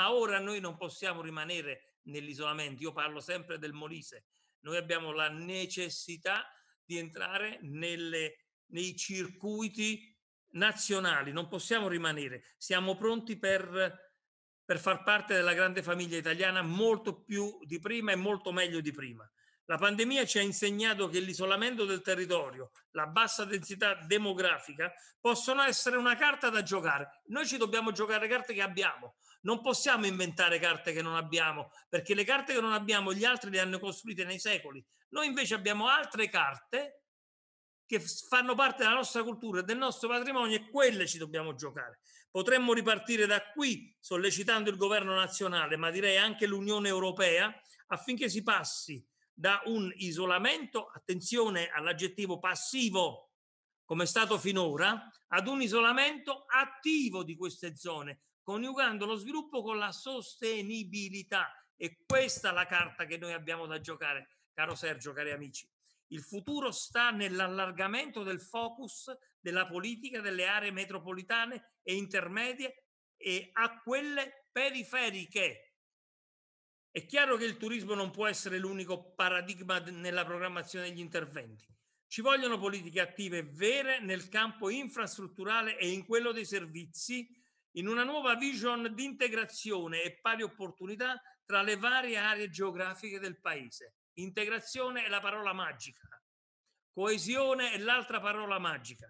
Ma ora noi non possiamo rimanere nell'isolamento. Io parlo sempre del Molise. Noi abbiamo la necessità di entrare nelle, nei circuiti nazionali, non possiamo rimanere. Siamo pronti per, per far parte della grande famiglia italiana molto più di prima e molto meglio di prima. La pandemia ci ha insegnato che l'isolamento del territorio, la bassa densità demografica possono essere una carta da giocare. Noi ci dobbiamo giocare carte che abbiamo, non possiamo inventare carte che non abbiamo, perché le carte che non abbiamo gli altri le hanno costruite nei secoli. Noi invece abbiamo altre carte che fanno parte della nostra cultura e del nostro patrimonio e quelle ci dobbiamo giocare. Potremmo ripartire da qui sollecitando il governo nazionale, ma direi anche l'Unione Europea, affinché si passi da un isolamento, attenzione all'aggettivo passivo, come è stato finora, ad un isolamento attivo di queste zone, coniugando lo sviluppo con la sostenibilità. E questa è la carta che noi abbiamo da giocare, caro Sergio, cari amici. Il futuro sta nell'allargamento del focus della politica delle aree metropolitane e intermedie e a quelle periferiche, è chiaro che il turismo non può essere l'unico paradigma nella programmazione degli interventi. Ci vogliono politiche attive vere nel campo infrastrutturale e in quello dei servizi, in una nuova vision di integrazione e pari opportunità tra le varie aree geografiche del Paese. Integrazione è la parola magica, coesione è l'altra parola magica.